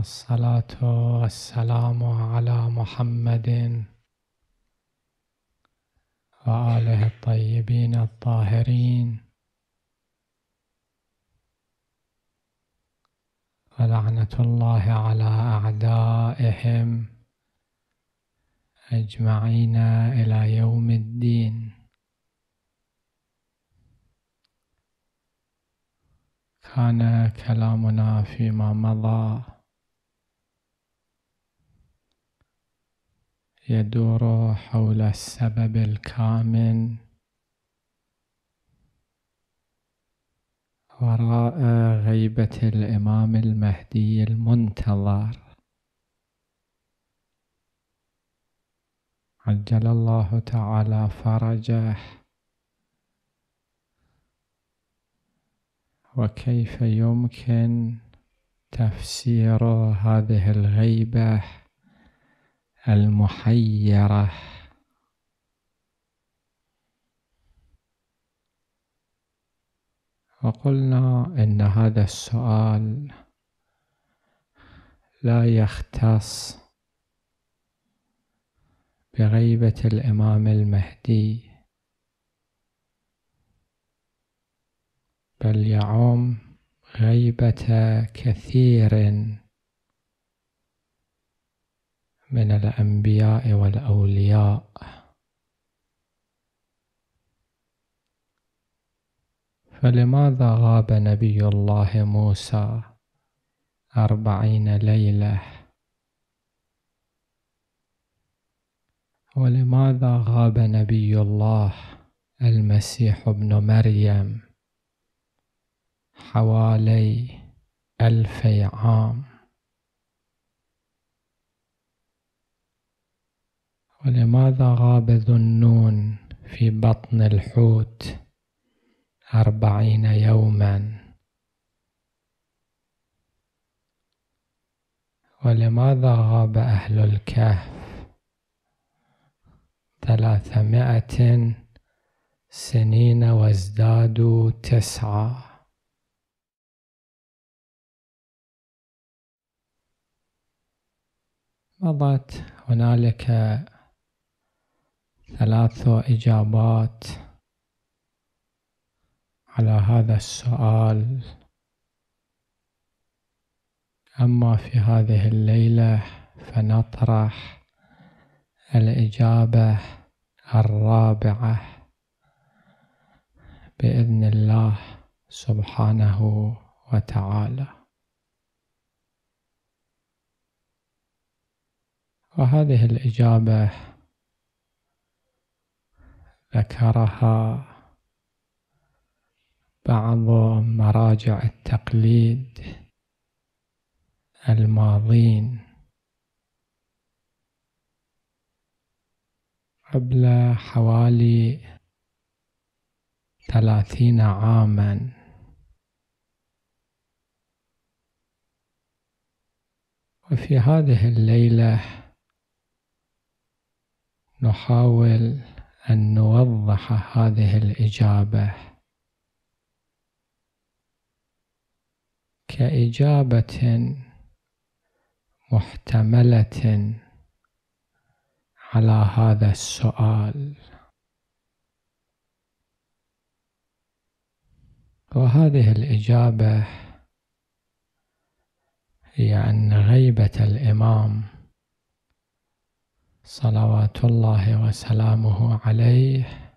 الصلاة والسلام على محمد وآله الطيبين الطاهرين ولعنة الله على أعدائهم أجمعين إلى يوم الدين كان كلامنا فيما مضى يدور حول السبب الكامن وراء غيبة الإمام المهدي المنتظر عجل الله تعالى فرجه وكيف يمكن تفسير هذه الغيبه المحيرة وقلنا إن هذا السؤال لا يختص بغيبة الإمام المهدي بل يعم غيبة كثير من الأنبياء والأولياء فلماذا غاب نبي الله موسى أربعين ليلة ولماذا غاب نبي الله المسيح ابن مريم حوالي ألفي عام ولماذا غاب ذو النون في بطن الحوت أربعين يوما ولماذا غاب أهل الكهف ثلاثمائة سنين وازدادوا تسعه مضت هنالك ثلاث إجابات على هذا السؤال أما في هذه الليلة فنطرح الإجابة الرابعة بإذن الله سبحانه وتعالى وهذه الإجابة ذكرها بعض مراجع التقليد الماضين قبل حوالي ثلاثين عاما وفي هذه الليله نحاول أن نوضح هذه الإجابة كإجابة محتملة على هذا السؤال وهذه الإجابة هي أن غيبة الإمام صلوات الله وسلامه عليه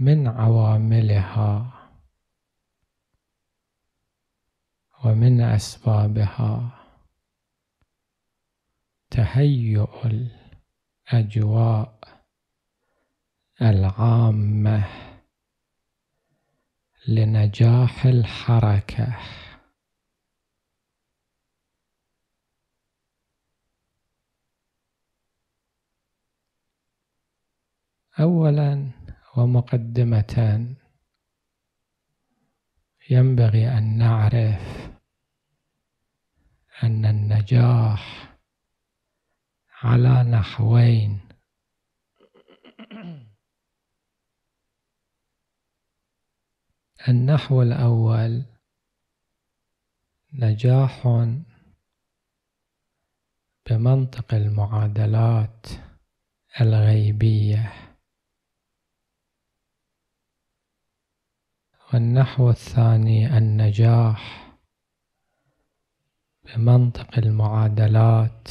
من عواملها ومن اسبابها تهيؤ الاجواء العامة لنجاح الحركة أولا ومقدمة ينبغي أن نعرف أن النجاح على نحوين النحو الأول نجاح بمنطق المعادلات الغيبية والنحو الثاني النجاح بمنطق المعادلات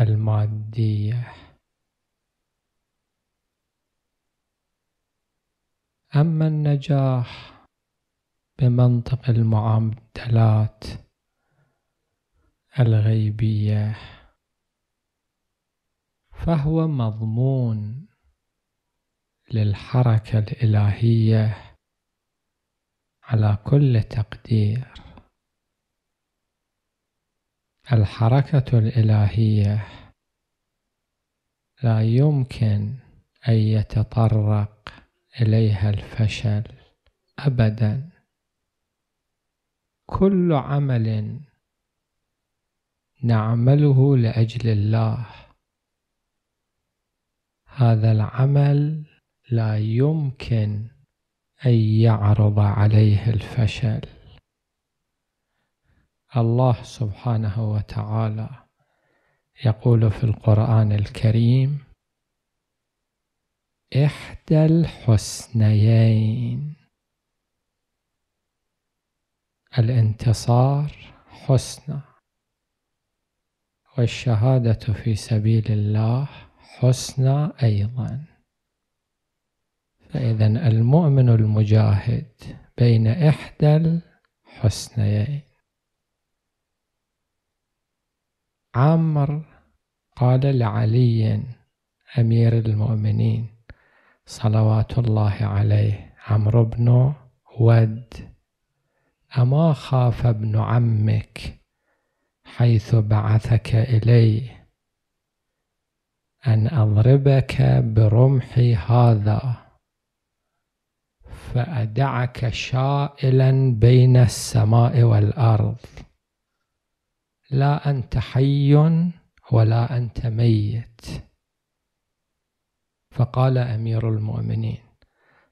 المادية أما النجاح بمنطق المعدلات الغيبية فهو مضمون للحركة الإلهية على كل تقدير الحركة الإلهية لا يمكن أن يتطرق إليها الفشل أبداً كل عمل نعمله لاجل الله هذا العمل لا يمكن ان يعرض عليه الفشل الله سبحانه وتعالى يقول في القران الكريم احدى الحسنيين الانتصار حسنى والشهادة في سبيل الله حسنى أيضا فإذا المؤمن المجاهد بين إحدى الحسنيين عمر قال لعلي أمير المؤمنين صلوات الله عليه عمرو بن ود أما خاف ابن عمك حيث بعثك إلي أن أضربك برمحي هذا فأدعك شائلا بين السماء والأرض لا أنت حي ولا أنت ميت فقال أمير المؤمنين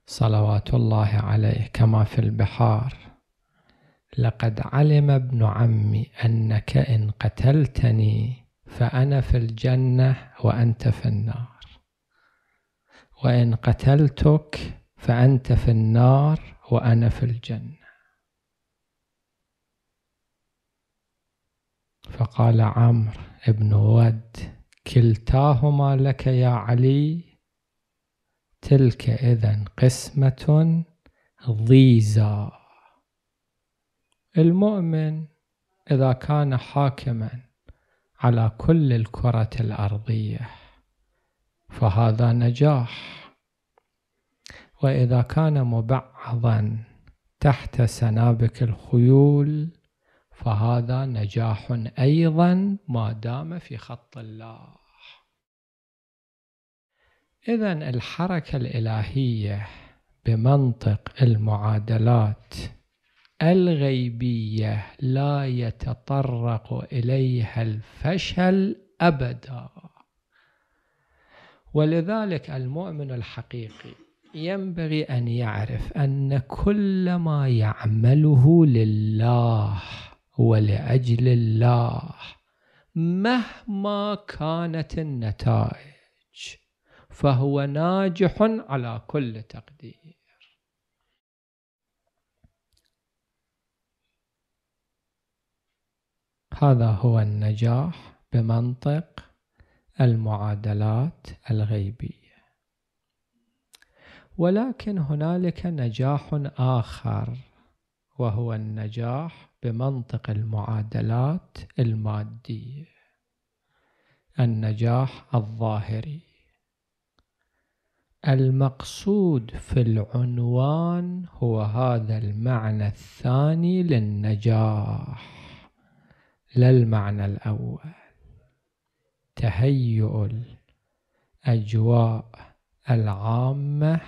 صلوات الله عليه كما في البحار لقد علم ابن عمي أنك إن قتلتني فأنا في الجنة وأنت في النار وإن قتلتك فأنت في النار وأنا في الجنة فقال عمرو بن ود كلتاهما لك يا علي تلك إذا قسمة ضيزى المؤمن إذا كان حاكما على كل الكرة الأرضية فهذا نجاح وإذا كان مبعضا تحت سنابك الخيول فهذا نجاح أيضا ما دام في خط الله إذا الحركة الإلهية بمنطق المعادلات الغيبية لا يتطرق إليها الفشل أبدا ولذلك المؤمن الحقيقي ينبغي أن يعرف أن كل ما يعمله لله ولأجل الله مهما كانت النتائج فهو ناجح على كل تقدير هذا هو النجاح بمنطق المعادلات الغيبية ولكن هنالك نجاح آخر وهو النجاح بمنطق المعادلات المادية النجاح الظاهري المقصود في العنوان هو هذا المعنى الثاني للنجاح لا المعنى الأول تهيؤ الأجواء العامة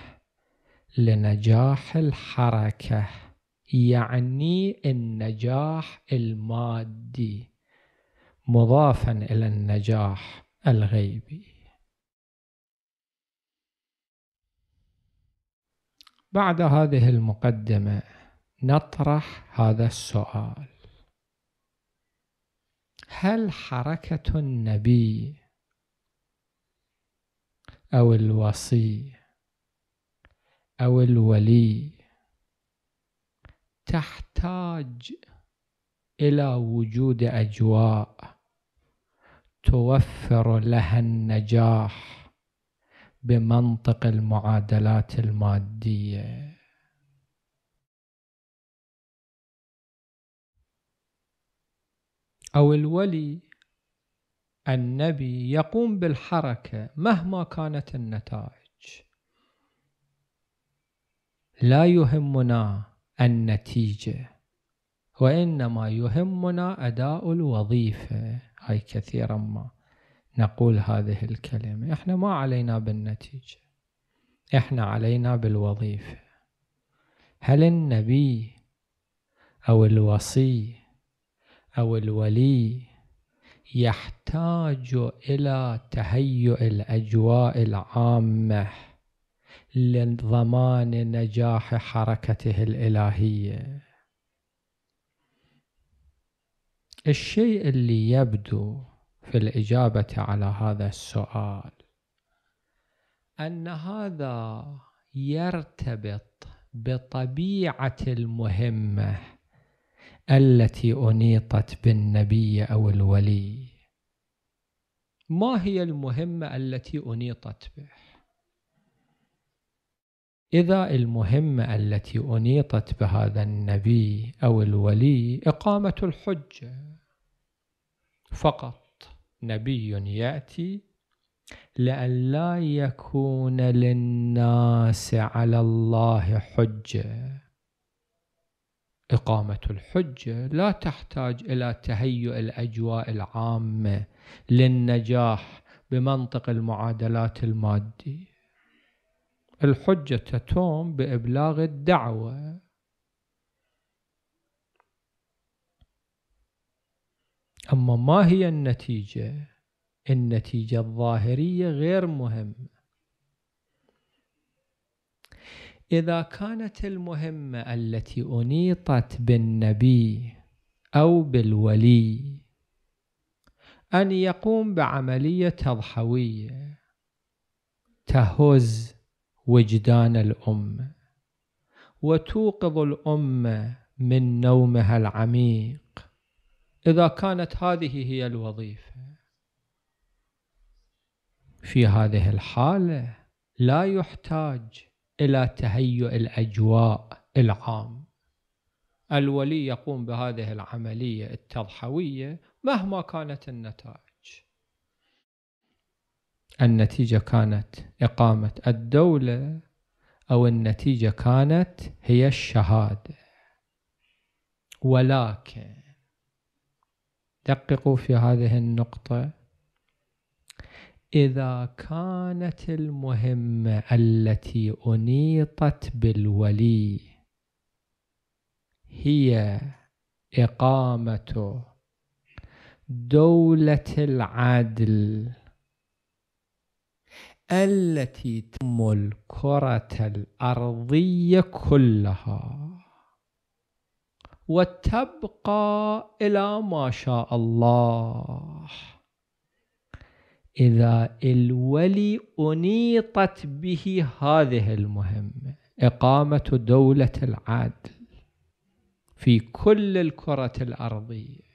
لنجاح الحركة يعني النجاح المادي مضافا إلى النجاح الغيبي بعد هذه المقدمة نطرح هذا السؤال هل حركة النبي أو الوصي أو الولي تحتاج إلى وجود أجواء توفر لها النجاح بمنطق المعادلات الماديه أو الولي النبي يقوم بالحركة مهما كانت النتائج لا يهمنا النتيجة وإنما يهمنا أداء الوظيفة هاي كثيرا ما نقول هذه الكلمة احنا ما علينا بالنتيجة احنا علينا بالوظيفة هل النبي أو الوصي أو الولي يحتاج إلى تهيؤ الأجواء العامة لضمان نجاح حركته الإلهية الشيء اللي يبدو في الإجابة على هذا السؤال أن هذا يرتبط بطبيعة المهمة التي أنيطت بالنبي أو الولي ما هي المهمة التي أنيطت به؟ إذا المهمة التي أنيطت بهذا النبي أو الولي إقامة الحجة فقط نبي يأتي لئلا يكون للناس على الله حجه إقامة الحجة لا تحتاج إلى تهيئ الأجواء العامة للنجاح بمنطق المعادلات المادي الحجة تتم بإبلاغ الدعوة أما ما هي النتيجة؟ النتيجة الظاهرية غير مهمة إذا كانت المهمة التي أنيطت بالنبي أو بالولي أن يقوم بعملية تضحوية تهز وجدان الأمة وتوقظ الأمة من نومها العميق إذا كانت هذه هي الوظيفة في هذه الحالة لا يحتاج إلى تهيؤ الأجواء العام الولي يقوم بهذه العملية التضحوية مهما كانت النتائج النتيجة كانت إقامة الدولة أو النتيجة كانت هي الشهادة ولكن دققوا في هذه النقطة إذا كانت المهمة التي أنيطت بالولي هي إقامة دولة العدل التي تم الكرة الأرضية كلها وتبقى إلى ما شاء الله إذا الولي أنيطت به هذه المهمة إقامة دولة العدل في كل الكرة الأرضية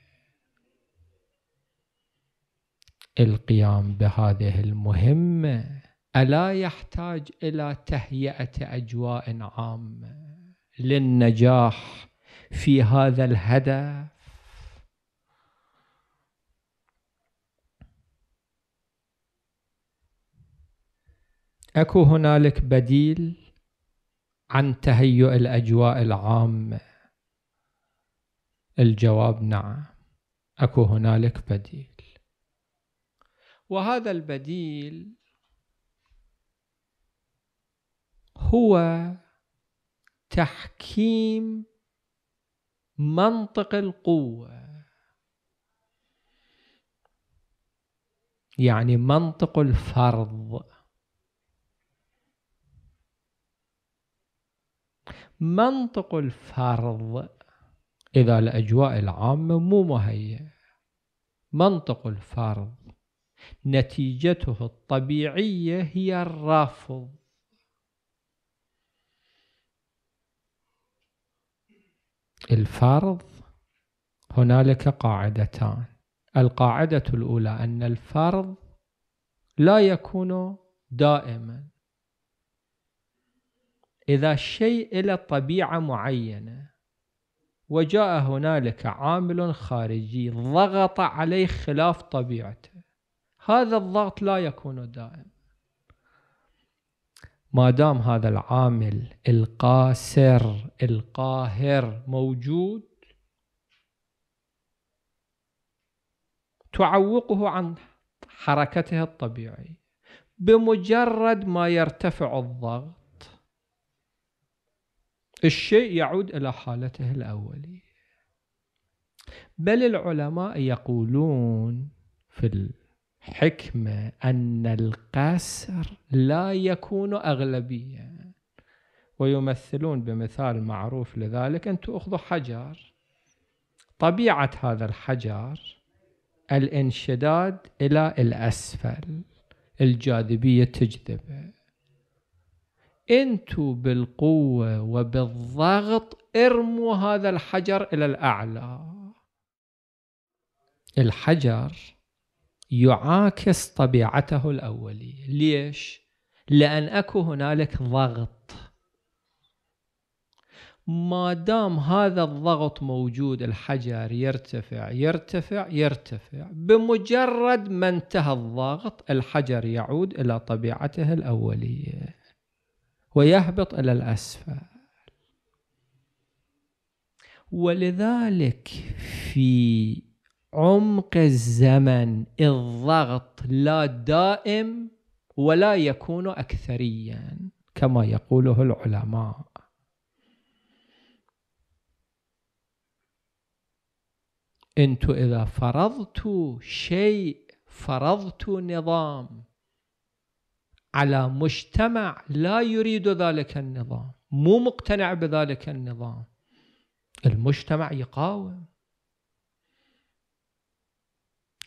القيام بهذه المهمة ألا يحتاج إلى تهيئة أجواء عامة للنجاح في هذا الهدف اكو هنالك بديل عن تهيؤ الاجواء العامه الجواب نعم اكو هنالك بديل وهذا البديل هو تحكيم منطق القوه يعني منطق الفرض منطق الفرض إذا الأجواء العامة مو مهيئة منطق الفرض نتيجته الطبيعية هي الرفض الفرض هنالك قاعدتان القاعدة الأولى أن الفرض لا يكون دائما إذا الشيء له طبيعة معينة وجاء هنالك عامل خارجي ضغط عليه خلاف طبيعته هذا الضغط لا يكون دائم ما دام هذا العامل القاسر القاهر موجود تعوقه عن حركته الطبيعية بمجرد ما يرتفع الضغط الشيء يعود إلى حالته الأولية بل العلماء يقولون في الحكمة أن القسر لا يكون أغلبيا ويمثلون بمثال معروف لذلك أن تأخذوا حجر طبيعة هذا الحجر الانشداد إلى الأسفل الجاذبية تجذبه انتوا بالقوه وبالضغط ارموا هذا الحجر الى الاعلى الحجر يعاكس طبيعته الاوليه ليش لان اكو هنالك ضغط ما دام هذا الضغط موجود الحجر يرتفع يرتفع يرتفع بمجرد ما انتهى الضغط الحجر يعود الى طبيعته الاوليه ويهبط إلى الأسفل ولذلك في عمق الزمن الضغط لا دائم ولا يكون أكثريا كما يقوله العلماء انتم اذا فرضتوا شيء فرضتوا نظام على مجتمع لا يريد ذلك النظام مو مقتنع بذلك النظام المجتمع يقاوم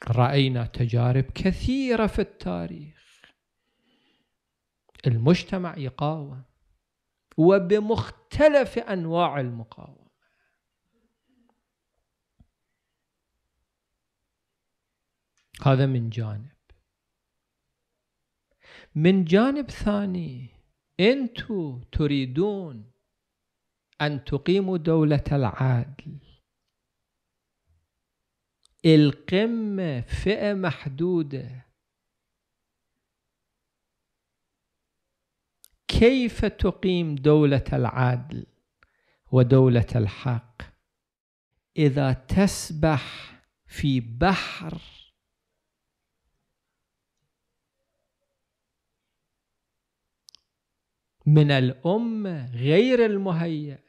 راينا تجارب كثيره في التاريخ المجتمع يقاوم وبمختلف انواع المقاومه هذا من جانب من جانب ثاني انتم تريدون ان تقيموا دوله العدل القمه فئه محدوده كيف تقيم دوله العدل ودوله الحق اذا تسبح في بحر من الأمة غير المهيئة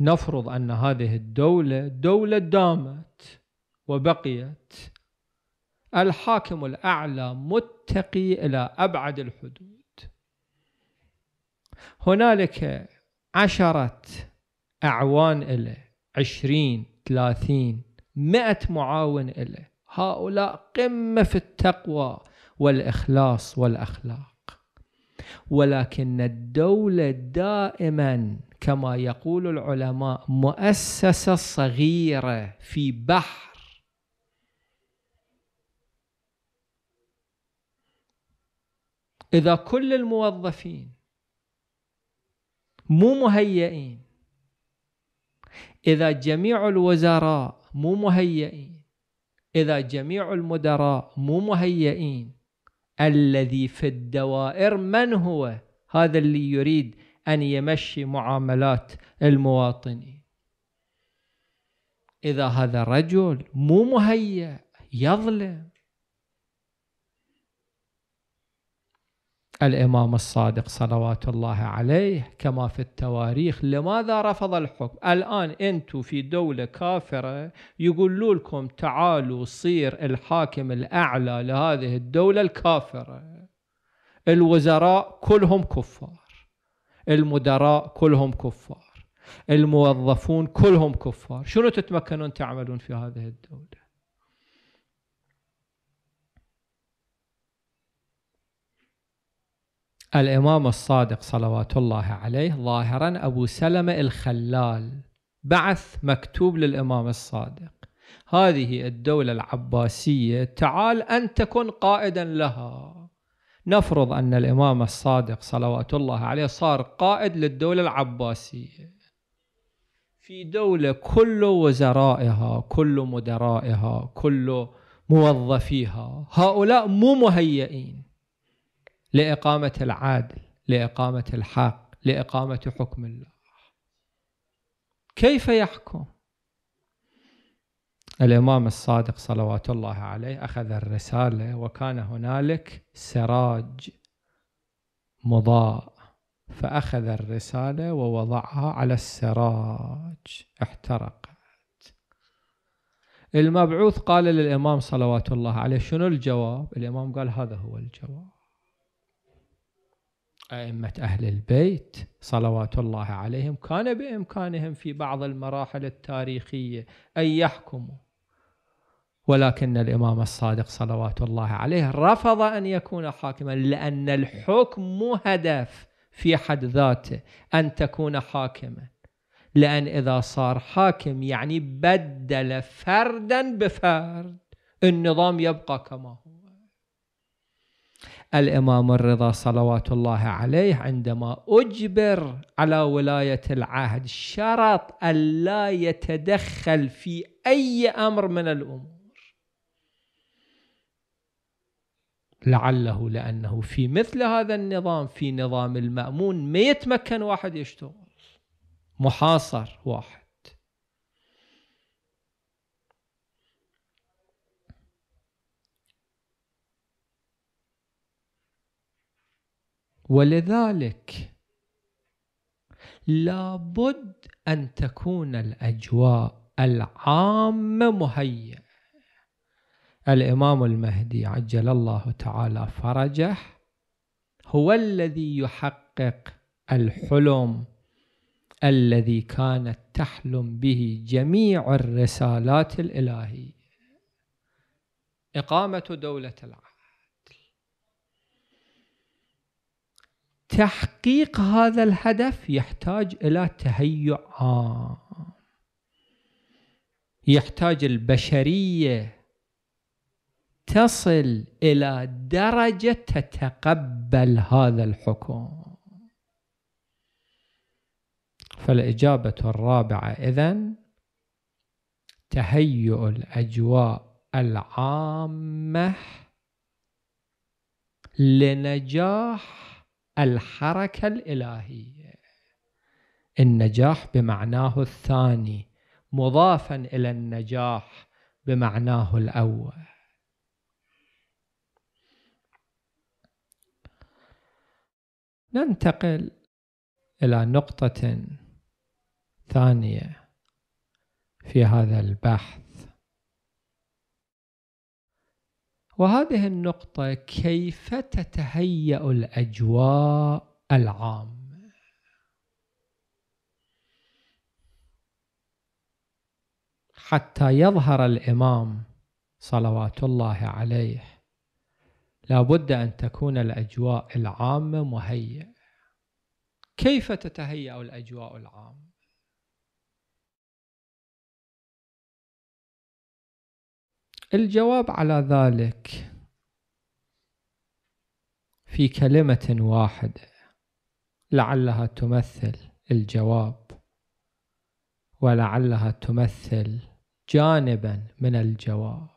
نفرض أن هذه الدولة دولة دامت وبقيت الحاكم الأعلى متقي إلى أبعد الحدود هنالك عشرة أعوان إليه عشرين ثلاثين مئة معاون إليه هؤلاء قمة في التقوى والإخلاص والأخلاق ولكن الدولة دائما كما يقول العلماء مؤسسة صغيرة في بحر إذا كل الموظفين مو مهيئين إذا جميع الوزراء مو مهيئين إذا جميع المدراء مو مهيئين الذي في الدوائر من هو هذا اللي يريد أن يمشي معاملات المواطنين إذا هذا الرجل مو مهيأ يظلم الإمام الصادق صلوات الله عليه كما في التواريخ لماذا رفض الحكم الآن أنتم في دولة كافرة يقولوا لكم تعالوا صير الحاكم الأعلى لهذه الدولة الكافرة الوزراء كلهم كفار المدراء كلهم كفار الموظفون كلهم كفار شنو تتمكنون تعملون في هذه الدولة الإمام الصادق صلوات الله عليه ظاهرا أبو سلمة الخلال بعث مكتوب للإمام الصادق هذه الدولة العباسية تعال أن تكون قائدا لها نفرض أن الإمام الصادق صلوات الله عليه صار قائد للدولة العباسية في دولة كل وزرائها كل مدرائها كل موظفيها هؤلاء مو مهيئين لإقامة العادل لإقامة الحق لإقامة حكم الله كيف يحكم الإمام الصادق صلوات الله عليه أخذ الرسالة وكان هنالك سراج مضاء فأخذ الرسالة ووضعها على السراج احترقت المبعوث قال للإمام صلوات الله عليه شنو الجواب الإمام قال هذا هو الجواب أئمة أهل البيت صلوات الله عليهم كان بإمكانهم في بعض المراحل التاريخية أن يحكموا ولكن الإمام الصادق صلوات الله عليه رفض أن يكون حاكما لأن الحكم مو هدف في حد ذاته أن تكون حاكما لأن إذا صار حاكم يعني بدل فردا بفرد النظام يبقى كما هو الإمام الرضا صلوات الله عليه عندما أجبر على ولاية العهد شرط ألا يتدخل في أي أمر من الأمور لعله لأنه في مثل هذا النظام في نظام المأمون ما يتمكن واحد يشتغل محاصر واحد ولذلك لابد أن تكون الأجواء العامة مهيئة الإمام المهدي عجل الله تعالى فرجه هو الذي يحقق الحلم الذي كانت تحلم به جميع الرسالات الإلهية إقامة دولة العالم تحقيق هذا الهدف يحتاج إلى تهيؤ عام يحتاج البشرية تصل إلى درجة تتقبل هذا الحكم فالإجابة الرابعة إذن تهيؤ الأجواء العامة لنجاح الحركة الإلهية النجاح بمعناه الثاني مضافا إلى النجاح بمعناه الأول ننتقل إلى نقطة ثانية في هذا البحث وهذه النقطة كيف تتهيأ الأجواء العامة حتى يظهر الإمام صلوات الله عليه لابد أن تكون الأجواء العامة مهيئة كيف تتهيأ الأجواء العامة الجواب على ذلك في كلمة واحدة لعلها تمثل الجواب ولعلها تمثل جانبا من الجواب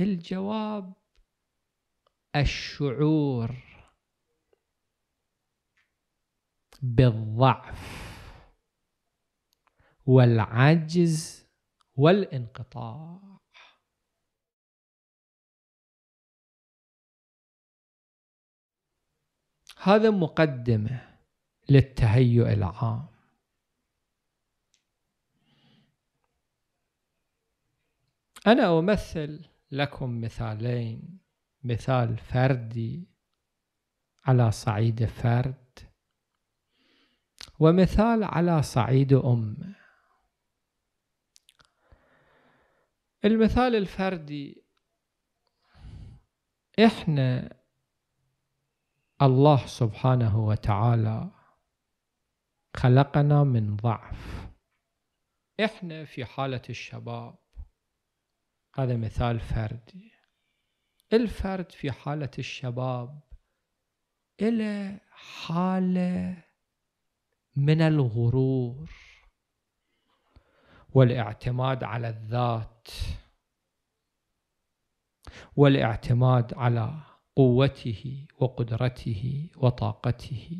الجواب الشعور بالضعف والعجز والانقطاع هذا مقدمة للتهيؤ العام أنا أمثل لكم مثالين مثال فردي على صعيد فرد ومثال على صعيد أمه المثال الفردي احنا الله سبحانه وتعالى خلقنا من ضعف احنا في حاله الشباب هذا مثال فردي الفرد في حاله الشباب الى حاله من الغرور والاعتماد على الذات والاعتماد على قوته وقدرته وطاقته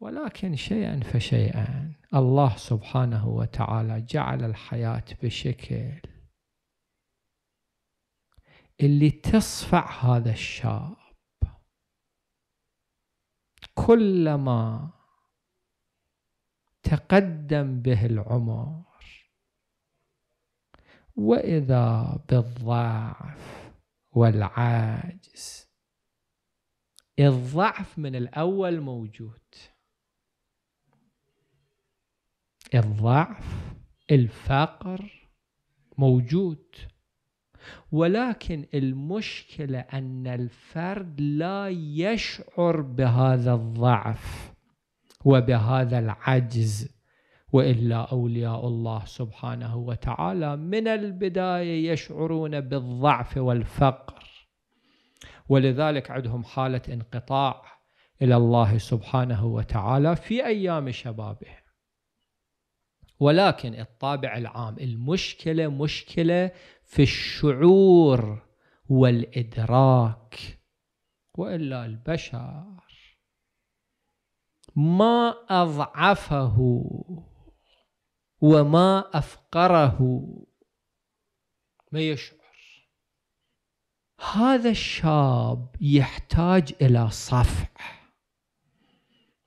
ولكن شيئا فشيئا الله سبحانه وتعالى جعل الحياة بشكل اللي تصفع هذا الشاب كلما تقدم به العمر واذا بالضعف والعاجز الضعف من الاول موجود الضعف الفقر موجود ولكن المشكله ان الفرد لا يشعر بهذا الضعف وبهذا العجز والا اولياء الله سبحانه وتعالى من البدايه يشعرون بالضعف والفقر ولذلك عندهم حاله انقطاع الى الله سبحانه وتعالى في ايام شبابه ولكن الطابع العام المشكله مشكله في الشعور والادراك والا البشر ما أضعفه وما أفقره ما يشعر هذا الشاب يحتاج إلى صفع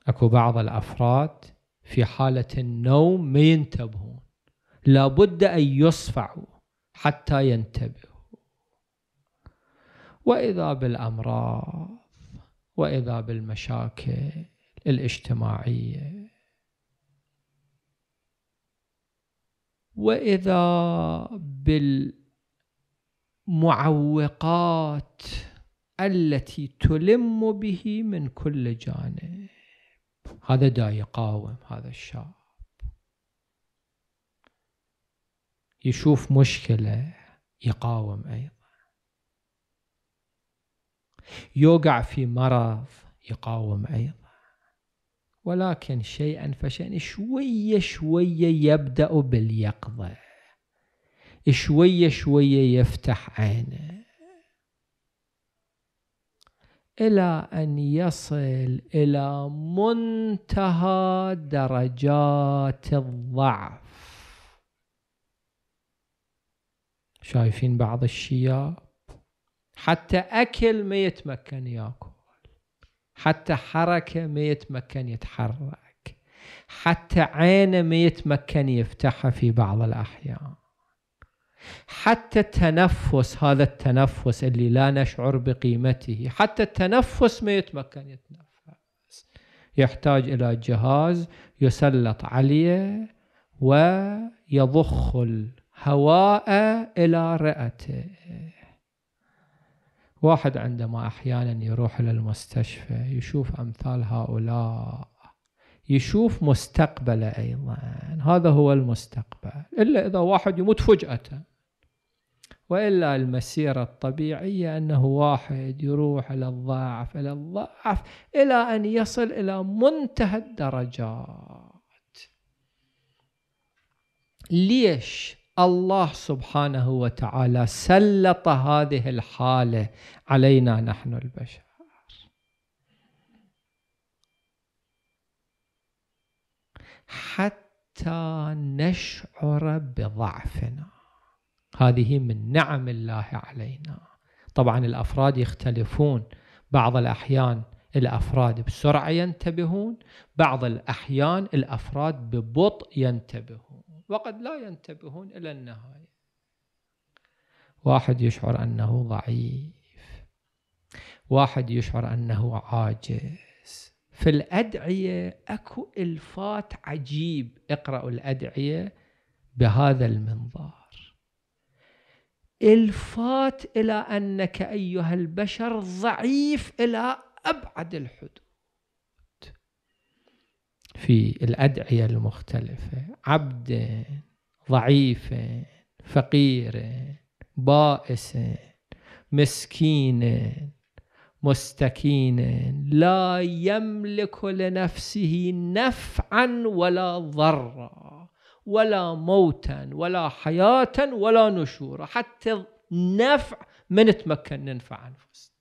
اكو بعض الافراد في حاله النوم ما ينتبهون لابد ان يصفعوا حتى ينتبهوا واذا بالامراض واذا بالمشاكل الاجتماعيه واذا بالمعوقات التي تلم به من كل جانب هذا دا يقاوم هذا الشاب يشوف مشكله يقاوم ايضا يوقع في مرض يقاوم ايضا ولكن شيئا فشيئا شوية شوية يبدأ باليقظة شوية شوية يفتح عينه إلى أن يصل إلى منتهى درجات الضعف شايفين بعض الشياب حتى أكل ما يتمكن ياكل حتى حركة ما يتمكن يتحرك حتى عينه ما يتمكن يفتحها في بعض الأحيان حتى التنفس هذا التنفس اللي لا نشعر بقيمته حتى التنفس ما يتمكن يتنفس يحتاج إلى جهاز يسلط عليه ويضخ الهواء إلى رئته واحد عندما أحيانا يروح للمستشفى يشوف أمثال هؤلاء يشوف مستقبله أيضا هذا هو المستقبل إلا إذا واحد يموت فجأة وإلا المسيرة الطبيعية أنه واحد يروح إلى الضعف إلى الضعف إلى أن يصل إلى منتهى الدرجات ليش الله سبحانه وتعالى سلط هذه الحالة علينا نحن البشر حتى نشعر بضعفنا هذه من نعم الله علينا طبعا الأفراد يختلفون بعض الأحيان الأفراد بسرعة ينتبهون بعض الأحيان الأفراد ببطء ينتبهون وقد لا ينتبهون إلى النهاية واحد يشعر أنه ضعيف واحد يشعر أنه عاجز في الأدعية أكو إلفات عجيب اقرأوا الأدعية بهذا المنظار إلفات إلى أنك أيها البشر ضعيف إلى أبعد الحدود في الأدعية المختلفة عبدا ضعيفا فقيرا بائسا مسكينا مستكينا لا يملك لنفسه نفعا ولا ضرا ولا موتا ولا حياة ولا نشورا حتى نفع ما نتمكن ننفع أنفسنا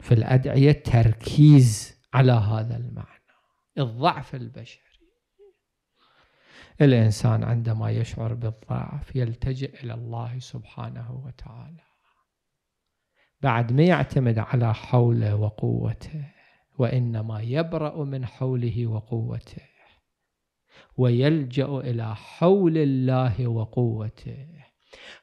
في الأدعية تركيز على هذا المعنى الضعف البشري الانسان عندما يشعر بالضعف يلتجئ الى الله سبحانه وتعالى بعد ما يعتمد على حوله وقوته وانما يبرا من حوله وقوته ويلجا الى حول الله وقوته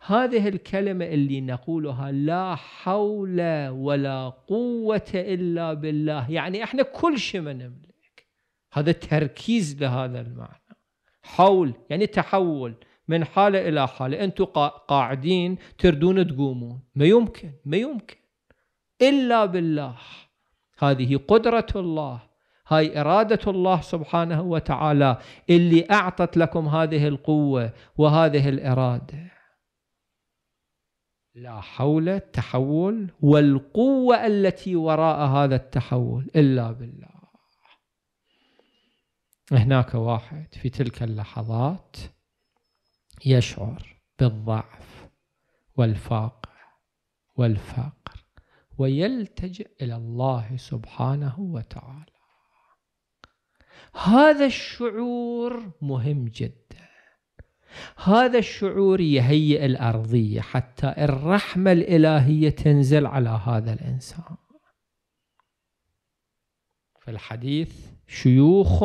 هذه الكلمة اللي نقولها لا حول ولا قوة إلا بالله يعني احنا كل شيء ما نملك هذا تركيز لهذا المعنى حول يعني تحول من حالة إلى حالة أنتم قاعدين تردون تقومون ما يمكن ما يمكن إلا بالله هذه قدرة الله هاي إرادة الله سبحانه وتعالى اللي أعطت لكم هذه القوة وهذه الإرادة لا حول التحول والقوة التي وراء هذا التحول إلا بالله هناك واحد في تلك اللحظات يشعر بالضعف والفاقة والفقر ويلتجئ إلى الله سبحانه وتعالى هذا الشعور مهم جدا هذا الشعور يهيئ الأرضية حتى الرحمة الإلهية تنزل على هذا الإنسان في الحديث شيوخ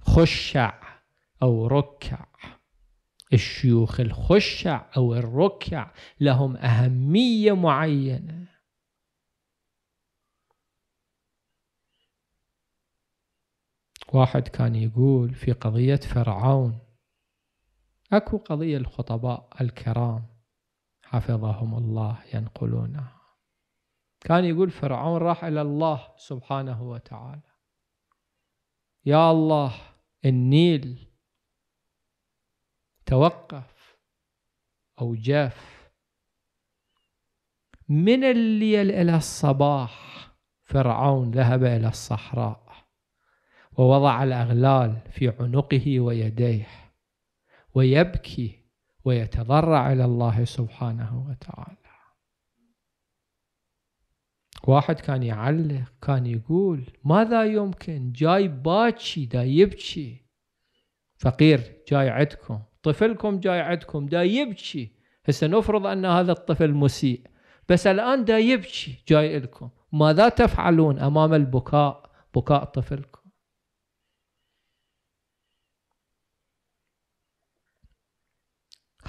خشع أو ركع الشيوخ الخشع أو الركع لهم أهمية معينة واحد كان يقول في قضية فرعون أكو قضية الخطباء الكرام حفظهم الله ينقلونها كان يقول فرعون راح إلى الله سبحانه وتعالى يا الله النيل توقف أو جاف من الليل إلى الصباح فرعون ذهب إلى الصحراء ووضع الأغلال في عنقه ويديه ويبكي ويتضرع إلى الله سبحانه وتعالى واحد كان يعلق كان يقول ماذا يمكن جاي باكي دا يبكي فقير جاي عندكم طفلكم جاي عندكم دا يبكي هسه نفرض ان هذا الطفل مسيء بس الان دا يبكي جاي لكم ماذا تفعلون امام البكاء بكاء طفلكم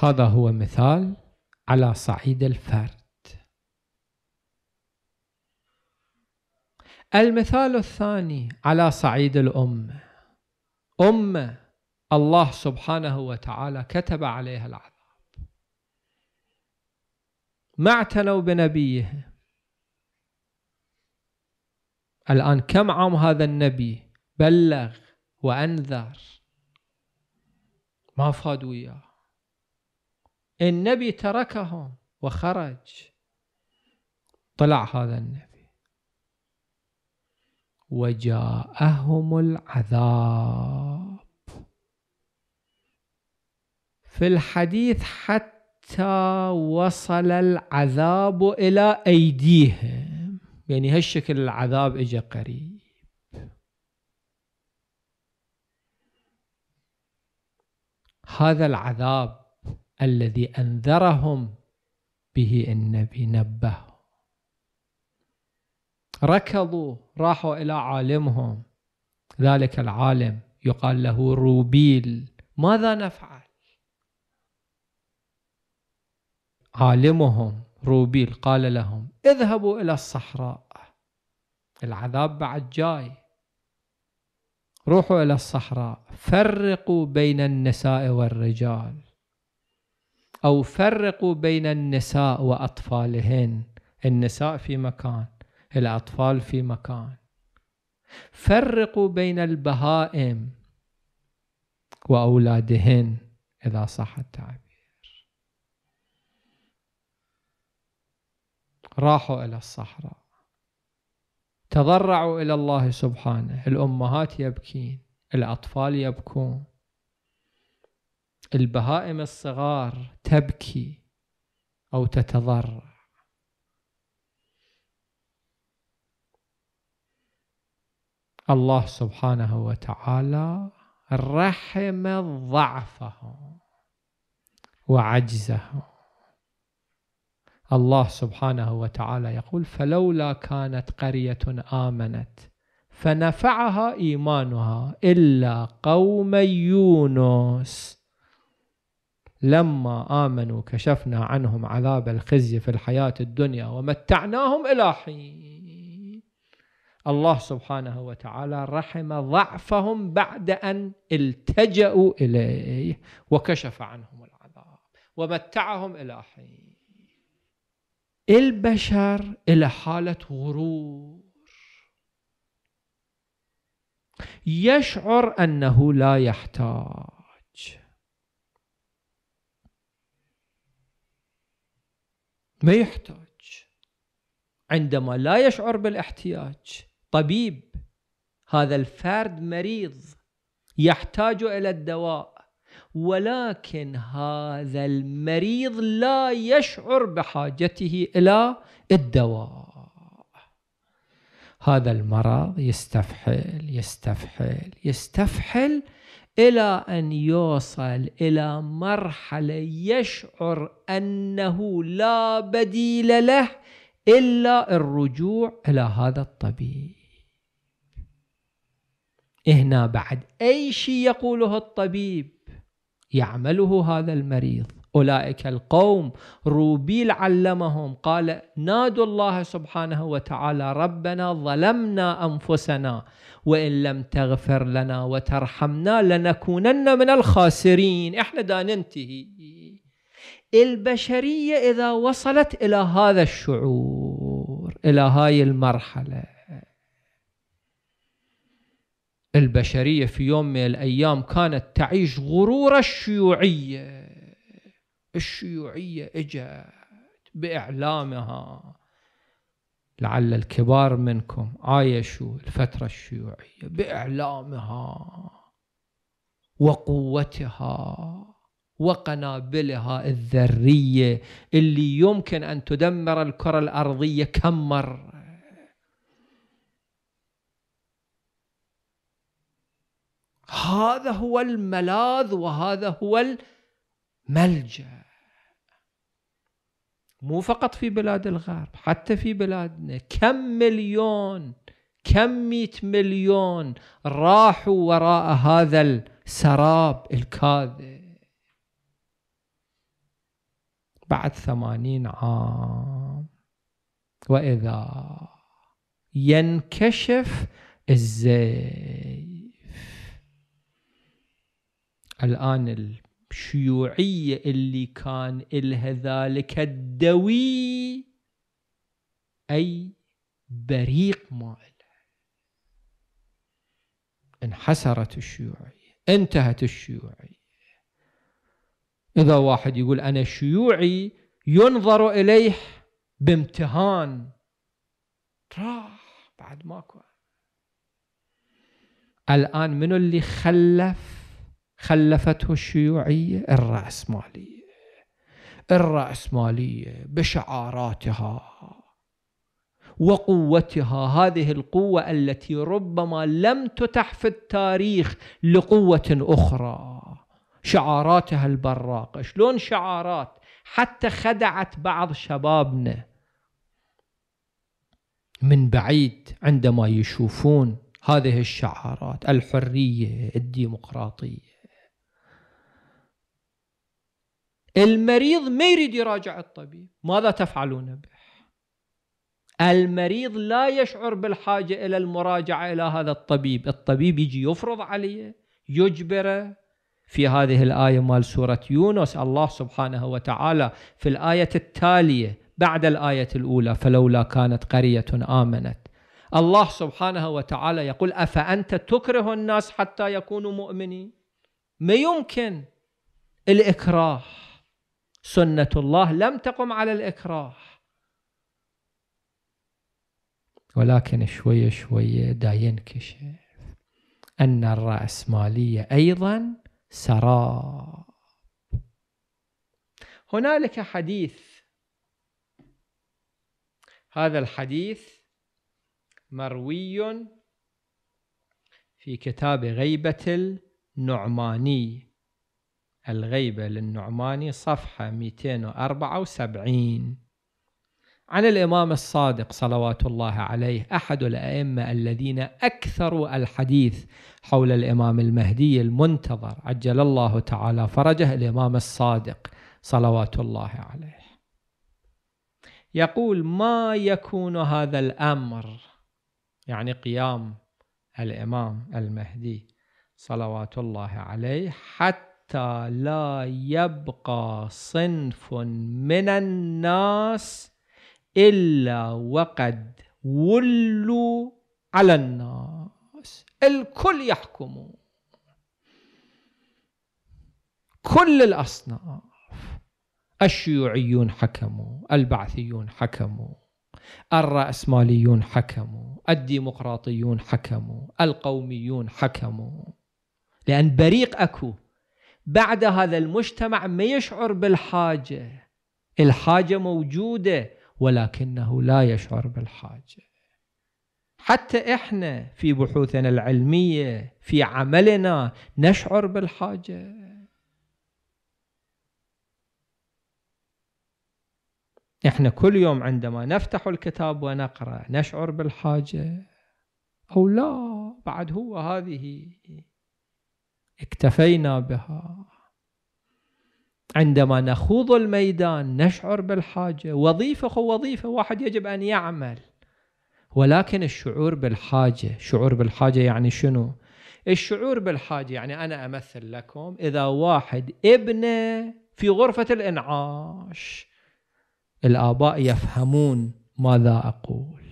هذا هو مثال على صعيد الفرد المثال الثاني على صعيد الأمة أمة الله سبحانه وتعالى كتب عليها العذاب ما اعتنوا بنبيه الآن كم عام هذا النبي بلغ وأنذر ما فاد وياه النبي تركهم وخرج طلع هذا النبي وجاءهم العذاب في الحديث حتى وصل العذاب إلى أيديهم يعني هالشكل العذاب إجا قريب هذا العذاب الذي أنذرهم به النبي نبههم ركضوا راحوا إلى عالمهم ذلك العالم يقال له روبيل ماذا نفعل عالمهم روبيل قال لهم اذهبوا إلى الصحراء العذاب بعد جاي روحوا إلى الصحراء فرقوا بين النساء والرجال أو فرقوا بين النساء وأطفالهن النساء في مكان الأطفال في مكان فرقوا بين البهائم وأولادهن إذا صح التعبير راحوا إلى الصحراء تضرعوا إلى الله سبحانه الأمهات يبكين الأطفال يبكون البهائم الصغار تبكي أو تتضرع الله سبحانه وتعالى رحم ضعفه وعجزه الله سبحانه وتعالى يقول فلولا كانت قرية آمنت فنفعها إيمانها إلا قوم يونس لما آمنوا كشفنا عنهم عذاب الخزي في الحياة الدنيا ومتعناهم إلى حين الله سبحانه وتعالى رحم ضعفهم بعد أن التجأوا إليه وكشف عنهم العذاب ومتعهم إلى حين البشر إلى حالة غرور يشعر أنه لا يحتاج ما يحتاج عندما لا يشعر بالاحتياج طبيب هذا الفرد مريض يحتاج الى الدواء ولكن هذا المريض لا يشعر بحاجته الى الدواء هذا المرض يستفحل يستفحل يستفحل الى ان يوصل الى مرحله يشعر انه لا بديل له الا الرجوع الى هذا الطبيب هنا بعد اي شيء يقوله الطبيب يعمله هذا المريض أولئك القوم روبيل علمهم قال نادوا الله سبحانه وتعالى ربنا ظلمنا أنفسنا وإن لم تغفر لنا وترحمنا لنكونن من الخاسرين إحنا دا ننتهي البشرية إذا وصلت إلى هذا الشعور إلى هاي المرحلة البشرية في يوم من الأيام كانت تعيش غرور الشيوعية الشيوعية اجت بإعلامها لعل الكبار منكم عايشوا الفترة الشيوعية بإعلامها وقوتها وقنابلها الذرية اللي يمكن أن تدمر الكرة الأرضية كم مرة هذا هو الملاذ وهذا هو ملجأ مو فقط في بلاد الغرب حتى في بلادنا كم مليون كم مئة مليون راحوا وراء هذا السراب الكاذب بعد ثمانين عام وإذا ينكشف الزيف الآن شيوعية اللي كان إلها ذلك الدوي أي بريق إلها انحسرت الشيوعية انتهت الشيوعية إذا واحد يقول أنا شيوعي ينظر إليه بامتهان راح بعد ماكو الآن منو اللي خلف خلفته الشيوعية الرأسمالية الرأسمالية بشعاراتها وقوتها هذه القوة التي ربما لم تتح في التاريخ لقوة أخرى شعاراتها البراقة شلون شعارات حتى خدعت بعض شبابنا من بعيد عندما يشوفون هذه الشعارات الحرية الديمقراطية المريض ما يريد يراجع الطبيب ماذا تفعلون به المريض لا يشعر بالحاجة إلى المراجعة إلى هذا الطبيب الطبيب يجي يفرض عليه يجبره في هذه الآية مال سورة يونس الله سبحانه وتعالى في الآية التالية بعد الآية الأولى فلولا كانت قرية آمنت الله سبحانه وتعالى يقول أفأنت تكره الناس حتى يكونوا مؤمنين ما يمكن الإكراه سنة الله لم تقم على الإكراه ولكن شوية شوية دا ينكشف أن الرأسمالية أيضا سراب هنالك حديث هذا الحديث مروي في كتاب غيبة النعماني الغيبة للنعماني صفحة 274 عن الإمام الصادق صلوات الله عليه أحد الأئمة الذين أكثروا الحديث حول الإمام المهدي المنتظر عجل الله تعالى فرجه الإمام الصادق صلوات الله عليه يقول ما يكون هذا الأمر يعني قيام الإمام المهدي صلوات الله عليه حتى حتى لا يبقى صنف من الناس الا وقد ولوا على الناس الكل يحكمون كل الاصناف الشيوعيون حكموا البعثيون حكموا الرأسماليون حكموا الديمقراطيون حكموا القوميون حكموا لأن بريق أكو بعد هذا المجتمع ما يشعر بالحاجة الحاجة موجودة ولكنه لا يشعر بالحاجة حتى احنا في بحوثنا العلمية في عملنا نشعر بالحاجة احنا كل يوم عندما نفتح الكتاب ونقرأ نشعر بالحاجة أو لا بعد هو هذه اكتفينا بها عندما نخوض الميدان نشعر بالحاجة وظيفة وظيفة واحد يجب أن يعمل ولكن الشعور بالحاجة شعور بالحاجة يعني شنو الشعور بالحاجة يعني أنا أمثل لكم إذا واحد ابنه في غرفة الإنعاش الآباء يفهمون ماذا أقول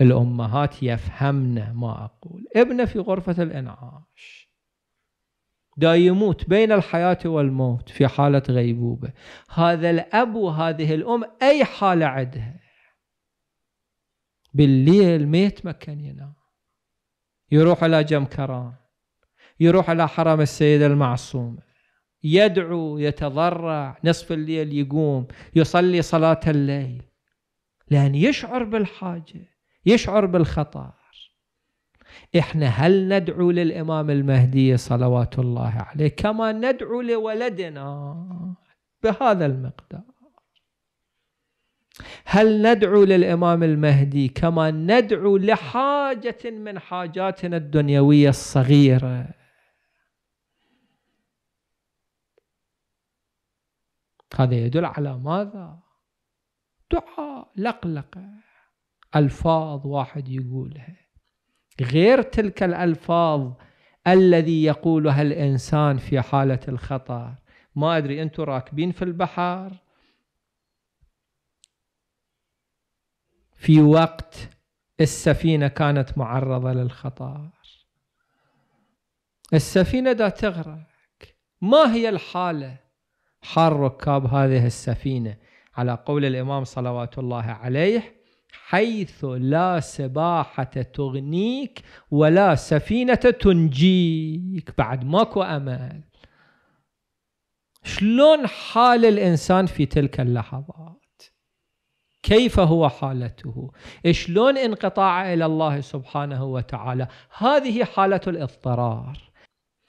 الأمهات يفهمن ما أقول ابنه في غرفة الإنعاش دا يموت بين الحياة والموت في حالة غيبوبة هذا الأب وهذه الأم أي حالة عندها بالليل ما يتمكن ينام يروح إلى جمكران يروح إلى حرم السيدة المعصومة يدعو يتضرع نصف الليل يقوم يصلي صلاة الليل لأن يشعر بالحاجة يشعر بالخطأ إحنا هل ندعو للإمام المهدي صلوات الله عليه كما ندعو لولدنا بهذا المقدار هل ندعو للإمام المهدي كما ندعو لحاجة من حاجاتنا الدنيوية الصغيرة هذا يدل على ماذا دعاء لقلقة ألفاظ واحد يقولها غير تلك الألفاظ الذي يقولها الإنسان في حالة الخطر ما أدري أنتم راكبين في البحر في وقت السفينة كانت معرضة للخطر السفينة دا تغرق ما هي الحالة حال ركاب هذه السفينة على قول الإمام صلوات الله عليه حيث لا سباحة تغنيك ولا سفينة تنجيك بعد ماكو أمل شلون حال الإنسان في تلك اللحظات كيف هو حالته شلون انقطاع إلى الله سبحانه وتعالى هذه حالة الاضطرار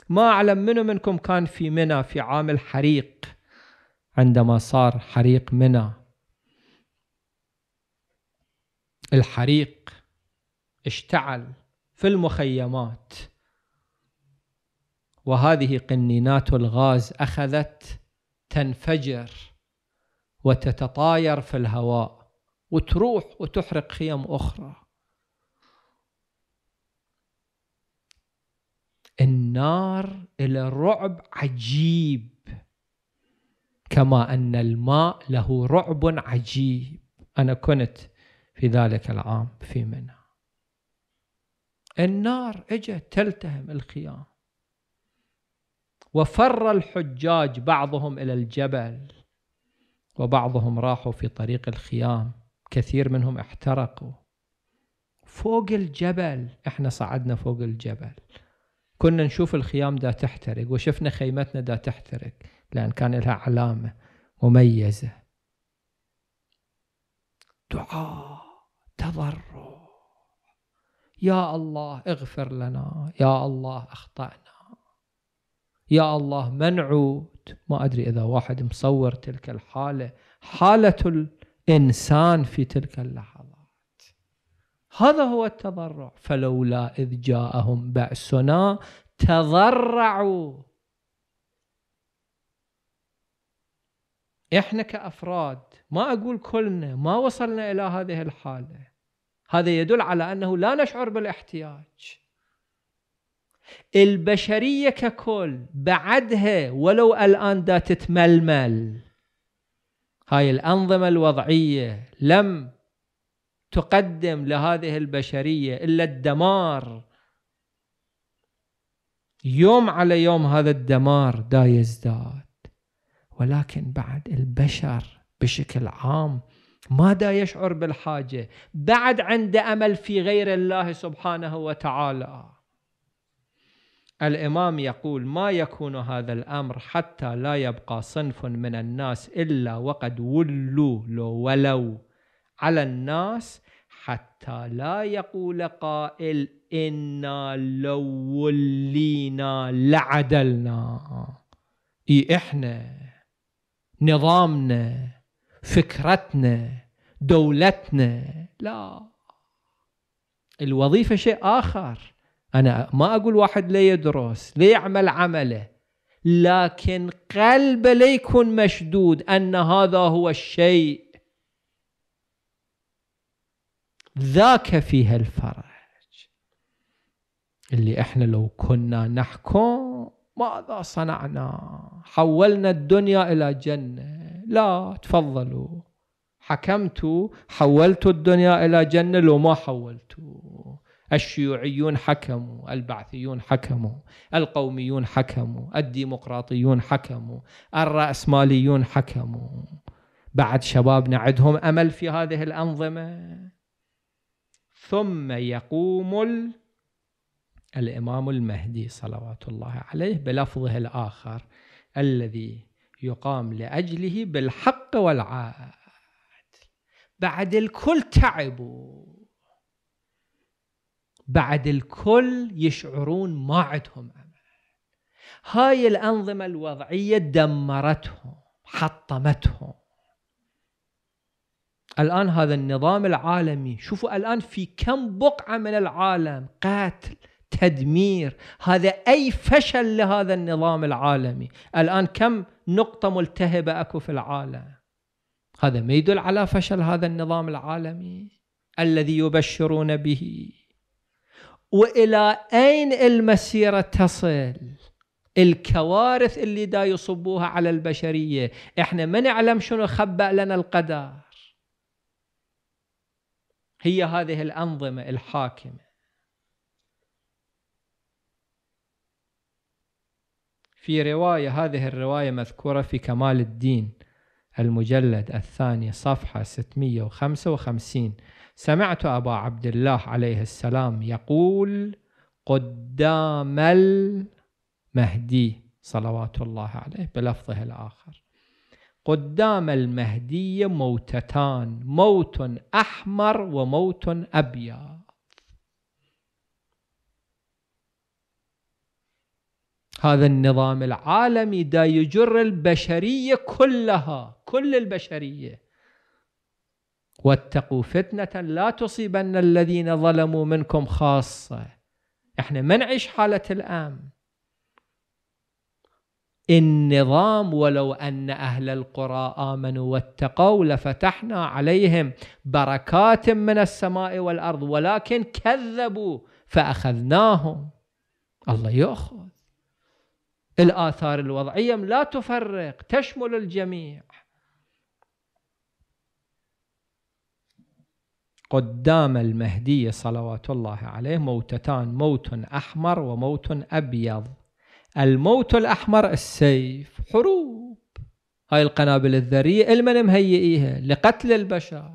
ما أعلم منو منكم كان في منى في عام الحريق عندما صار حريق منى الحريق اشتعل في المخيمات وهذه قنينات الغاز اخذت تنفجر وتتطاير في الهواء وتروح وتحرق خيم اخرى النار الى رعب عجيب كما ان الماء له رعب عجيب انا كنت في ذلك العام في منى النار اجت تلتهم الخيام وفر الحجاج بعضهم الى الجبل وبعضهم راحوا في طريق الخيام كثير منهم احترقوا فوق الجبل احنا صعدنا فوق الجبل كنا نشوف الخيام دا تحترق وشفنا خيمتنا دا تحترق لأن كان لها علامة مميزة دعاء تضرع يا الله اغفر لنا يا الله أخطأنا يا الله منعود ما أدري إذا واحد مصور تلك الحالة حالة الإنسان في تلك اللحظات هذا هو التضرع فلولا إذ جاءهم بأسنا تضرعوا احنا كافراد ما اقول كلنا ما وصلنا الى هذه الحاله هذا يدل على انه لا نشعر بالاحتياج البشريه ككل بعدها ولو الان دا تتململ هاي الانظمه الوضعيه لم تقدم لهذه البشريه الا الدمار يوم على يوم هذا الدمار دا يزداد ولكن بعد البشر بشكل عام ماذا يشعر بالحاجة بعد عنده أمل في غير الله سبحانه وتعالى الإمام يقول ما يكون هذا الأمر حتى لا يبقى صنف من الناس إلا وقد ولوا لو ولو على الناس حتى لا يقول قائل إنا لو ولينا لعدلنا إي إحنا نظامنا فكرتنا دولتنا لا الوظيفة شيء آخر أنا ما أقول واحد لا يدرس لا يعمل عمله لكن قلبه لا يكون مشدود أن هذا هو الشيء ذاك فيها الفرج اللي احنا لو كنا نحكم ماذا صنعنا حولنا الدنيا إلى جنة لا تفضلوا حكمت حولت الدنيا إلى جنة لو ما حولت الشيوعيون حكموا البعثيون حكموا القوميون حكموا الديمقراطيون حكموا الرأسماليون حكموا بعد شبابنا عندهم أمل في هذه الأنظمة ثم يقوم الإمام المهدي صلوات الله عليه بلفظه الآخر الذي يقام لأجله بالحق والعدل بعد الكل تعبوا بعد الكل يشعرون ما عندهم أمل هاي الأنظمة الوضعية دمرتهم حطمتهم الآن هذا النظام العالمي شوفوا الآن في كم بقعة من العالم قتل تدمير هذا أي فشل لهذا النظام العالمي الآن كم نقطة ملتهبة أكو في العالم هذا ما يدل على فشل هذا النظام العالمي الذي يبشرون به وإلى أين المسيرة تصل الكوارث اللي دا يصبوها على البشرية احنا ما نعلم شنو خبأ لنا القدر هي هذه الأنظمة الحاكمة في رواية هذه الرواية مذكورة في كمال الدين المجلد الثاني صفحة 655 سمعت أبا عبد الله عليه السلام يقول قدام المهدي صلوات الله عليه بلفظه الآخر قدام المهدي موتتان موت أحمر وموت أبيض هذا النظام العالمي دا يجر البشرية كلها كل البشرية واتقوا فتنة لا تصيبن الذين ظلموا منكم خاصة احنا ما نعيش حالة الأمن النظام ولو أن أهل القرى آمنوا واتقوا لفتحنا عليهم بركات من السماء والأرض ولكن كذبوا فأخذناهم الله يأخذ الآثار الوضعية لا تفرق تشمل الجميع قدام المهدي صلوات الله عليه موتتان موت أحمر وموت أبيض الموت الأحمر السيف حروب هاي القنابل الذرية المن مهيئيها لقتل البشر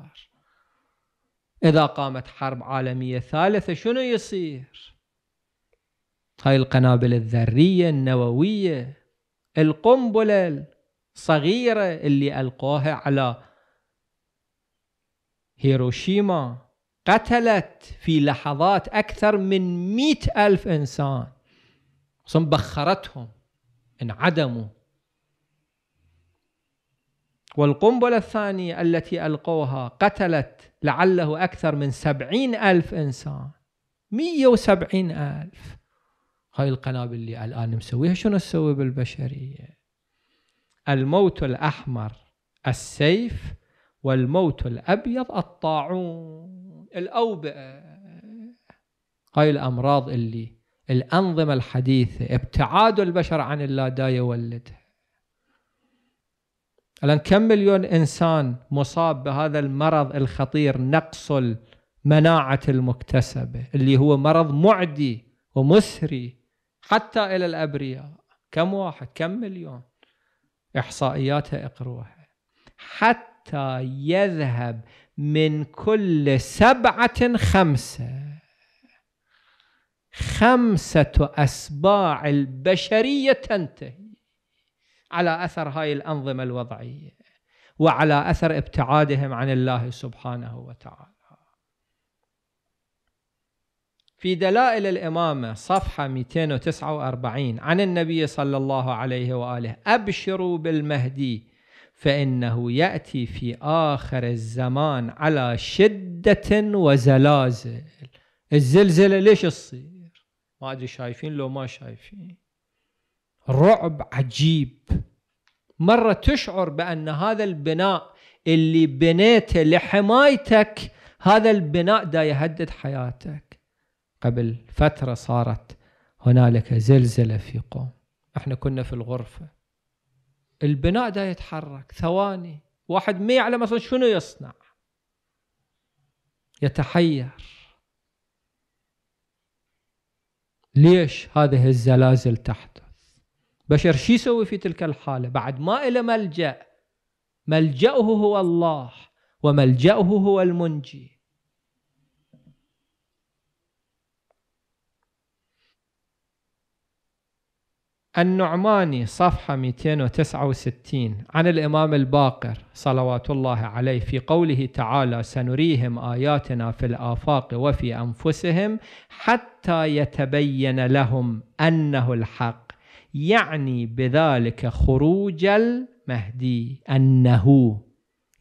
إذا قامت حرب عالمية ثالثة شنو يصير؟ هاي القنابل الذرية النووية القنبلة الصغيرة اللي ألقوها على هيروشيما قتلت في لحظات أكثر من مئة ألف إنسان ثم بخرتهم انعدموا والقنبلة الثانية التي ألقوها قتلت لعله أكثر من سبعين ألف إنسان مئة وسبعين ألف هاي القنابل اللي الآن مسويها شنو تسوي بالبشرية الموت الأحمر السيف والموت الأبيض الطاعون الأوبئة هاي الأمراض اللي الأنظمة الحديثة ابتعاد البشر عن الله دا يولدها الآن كم مليون إنسان مصاب بهذا المرض الخطير نقص المناعة المكتسبة اللي هو مرض معدي ومسري حتى إلى الأبرياء كم واحد كم مليون إحصائياتها اقروها حتى يذهب من كل سبعة خمسة خمسة أسباع البشرية تنتهي على أثر هاي الأنظمة الوضعية وعلى أثر ابتعادهم عن الله سبحانه وتعالى في دلائل الإمامة صفحة 249 عن النبي صلى الله عليه وآله أبشروا بالمهدي فإنه يأتي في آخر الزمان على شدة وزلازل الزلزلة ليش تصير ما أدري شايفين لو ما شايفين رعب عجيب مرة تشعر بأن هذا البناء اللي بنيته لحمايتك هذا البناء دا يهدد حياتك قبل فترة صارت هنالك زلزلة في قوم احنا كنا في الغرفة البناء ده يتحرك ثواني واحد ما يعلم اصلا شنو يصنع يتحير ليش هذه الزلازل تحدث بشر شو يسوي في تلك الحالة بعد ما إلى ملجأ ملجأه هو الله وملجأه هو المنجي النعماني صفحة 269 عن الإمام الباقر صلوات الله عليه في قوله تعالى سنريهم آياتنا في الآفاق وفي أنفسهم حتى يتبين لهم أنه الحق يعني بذلك خروج المهدي أنه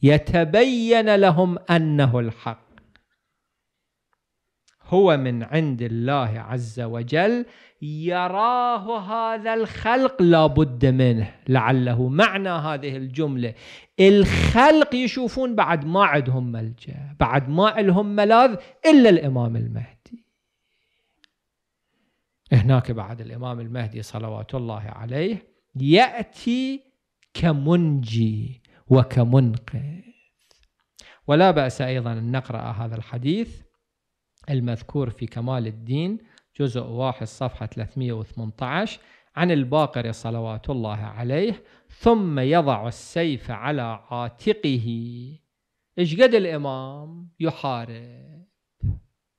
يتبين لهم أنه الحق هو من عند الله عز وجل يراه هذا الخلق لابد منه لعله معنى هذه الجملة الخلق يشوفون بعد ما عندهم ملجأ بعد ما لهم ملاذ إلا الإمام المهدي هناك بعد الإمام المهدي صلوات الله عليه يأتي كمنجي وكمنقذ ولا بأس أيضا أن نقرأ هذا الحديث المذكور في كمال الدين جزء واحد صفحة 318 عن الباقر صلوات الله عليه ثم يضع السيف على عاتقه ايش قد الإمام يحارب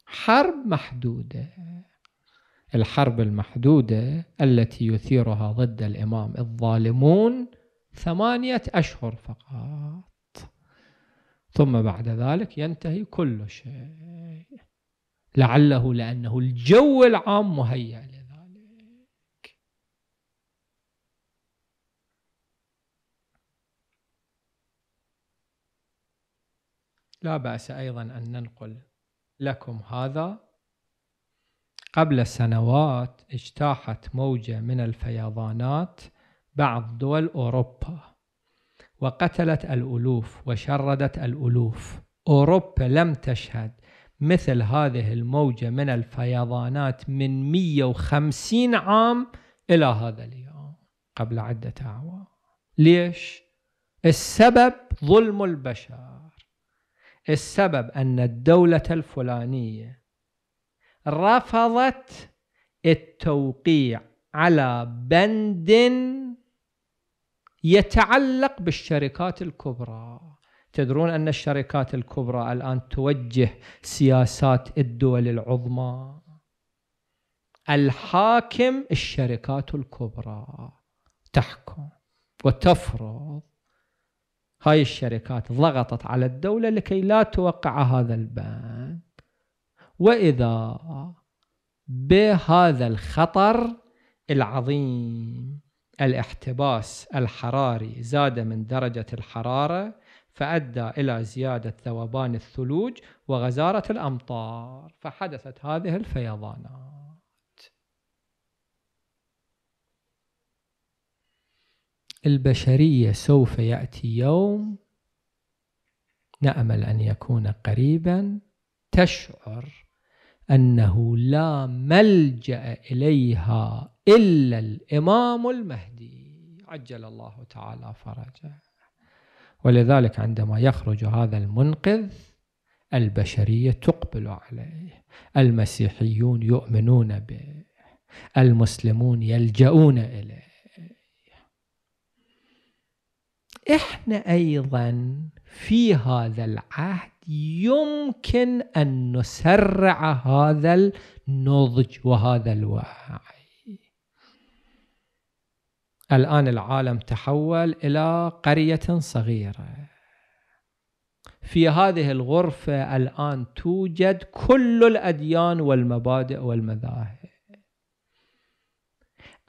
حرب محدودة الحرب المحدودة التي يثيرها ضد الإمام الظالمون ثمانية أشهر فقط ثم بعد ذلك ينتهي كل شيء لعله لأنه الجو العام مهيأ لذلك لا بأس أيضا أن ننقل لكم هذا قبل سنوات اجتاحت موجة من الفيضانات بعض دول أوروبا وقتلت الألوف وشردت الألوف أوروبا لم تشهد مثل هذه الموجة من الفيضانات من 150 عام إلى هذا اليوم قبل عدة أعوام ليش؟ السبب ظلم البشر السبب أن الدولة الفلانية رفضت التوقيع على بند يتعلق بالشركات الكبرى تدرون أن الشركات الكبرى الآن توجه سياسات الدول العظمى الحاكم الشركات الكبرى تحكم وتفرض هاي الشركات ضغطت على الدولة لكي لا توقع هذا البند وإذا بهذا الخطر العظيم الاحتباس الحراري زاد من درجة الحرارة فأدى إلى زيادة ذوبان الثلوج وغزارة الأمطار فحدثت هذه الفيضانات البشرية سوف يأتي يوم نأمل أن يكون قريبا تشعر أنه لا ملجأ إليها إلا الإمام المهدي عجل الله تعالى فرجه ولذلك عندما يخرج هذا المنقذ البشرية تقبل عليه المسيحيون يؤمنون به المسلمون يلجؤون إليه احنا ايضا في هذا العهد يمكن ان نسرع هذا النضج وهذا الوعي الآن العالم تحول إلى قرية صغيرة في هذه الغرفة الآن توجد كل الأديان والمبادئ والمذاهب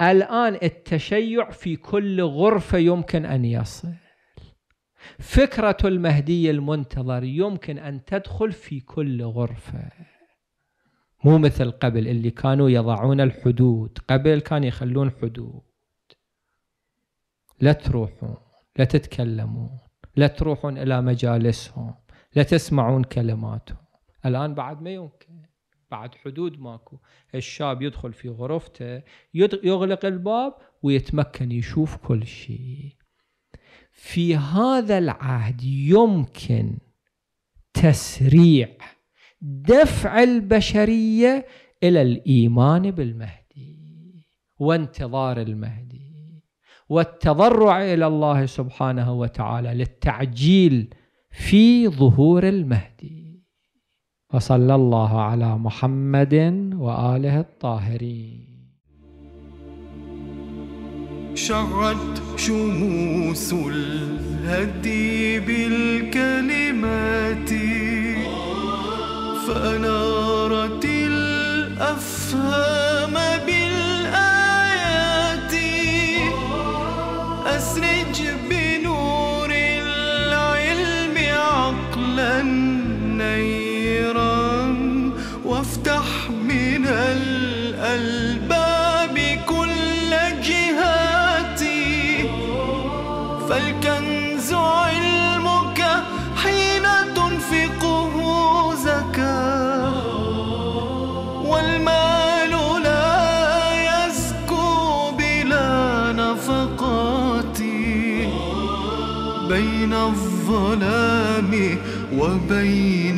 الآن التشيع في كل غرفة يمكن أن يصل فكرة المهدي المنتظر يمكن أن تدخل في كل غرفة مو مثل قبل اللي كانوا يضعون الحدود قبل كانوا يخلون حدود لا تروحون لا تتكلمون لا تروحون إلى مجالسهم لا تسمعون كلماتهم الآن بعد ما يمكن بعد حدود ماكو الشاب يدخل في غرفته يغلق الباب ويتمكن يشوف كل شيء في هذا العهد يمكن تسريع دفع البشريه الى الايمان بالمهدي وانتظار المهدي والتضرع إلى الله سبحانه وتعالى للتعجيل في ظهور المهدي وصلى الله على محمد وآله الطاهرين شعت شموس الهدي بالكلمات فأنارت الأفهام بالكلمات listening to 我被。